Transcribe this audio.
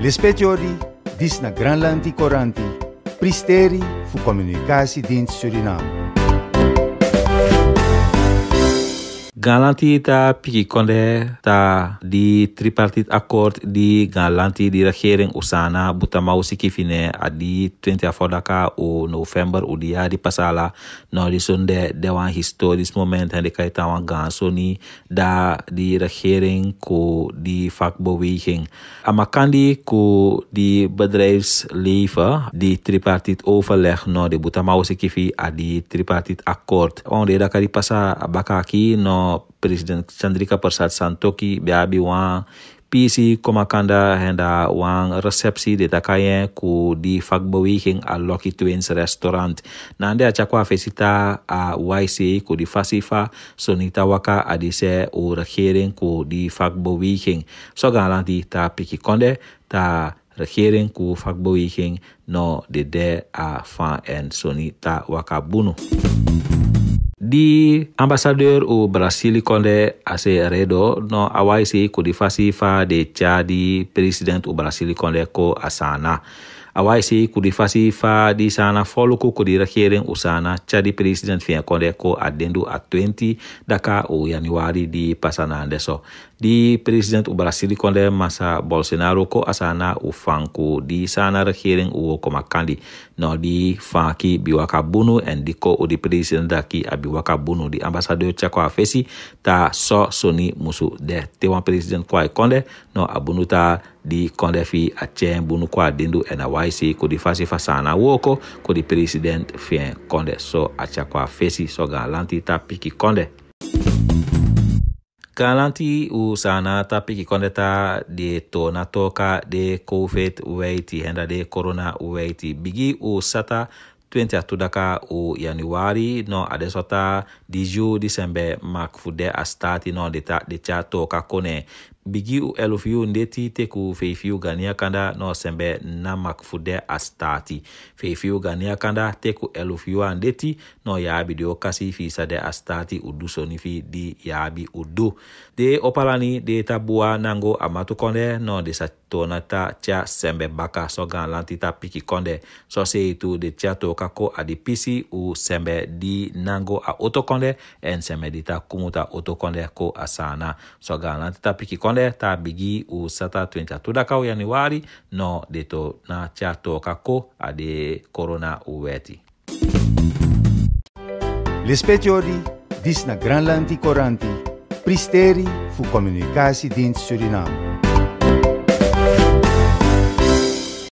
Lespetiori, dis na Granlandi Coranti, Pristeri fu Communicatiedienst Suriname. Galanti ta piki konde ta di tripartit akord di galanti di regering usana buta mau sikifine adi 20 afodaka o november o di pasala no di sonde de wan historis moment en kai ta wan gansoni da di regering ko di fak vakbeweging amakandi ko di leva di tripartit overleg no di buta mau a adi tripartit akord on de da kari pasa bakaki no Presiden Chandrika Prasad Santoki be abi PC PC komakanda C resepsi resepsi de takayen ku di fakbowikeng a Loki Twins restaurant. Nande a chakwa fesita a YC ku di fasifa sonita waka adise u regering ku di fakbowikeng. So galanti ta piki konde ta regering ku fakbowikeng no de de a fan en sonita waka bunu. di ambassadeur au Brasil konde ase redo no awaisi si kodifasi fa de Chadi president au Brasil konde ko asana awaisi fasi fa di sana foluku kudi heren usana cadi president fia kondeko ko adendu a 20 daka o januari di pasana deso. di president u Brasil konde masa Bolsonaro ko asana u fanku di sana regering u komakandi no di faki biwaka bunu en u di president daki abiwaka bunu di ambassadeur cako afesi ta so soni musu de tewan president kwa e konde no abunuta. di konde fi atien bunu kwa dindu ena waisi kodi fasi fasana woko kodi president fien konde so atia kwa fesi so gan lanti ta piki konde kan lanti u sana ta piki konde ta de to na de covid wei henda de corona wei bigi u sata 20 atudaka u januari no adesota di ju dicembre mak fude a stati no di ta de cha toka kone bigi u ndeti teku feifiu gania kanda no sembe na makfude astati feifiu gania kanda teku elufiu andeti ndeti no yaabi di o kasi fi sade astati udu soni di yaabi udu de opalani de tabua nango amatu konde no de sa tonata cha sembe baka so gan lanti ta piki konde so se itu de cha toka ko adi pisi u sembe di nango a otokonde en sembe di ta kumuta otokonde ko asana so gan lanti ta piki konde nade t'a bigi o sata tun ta todakaw yani wari no de to na tya a ka ko de korona o wɛti lespetiori dis na granlanti koranti pristeri fu komunikasi dint suriname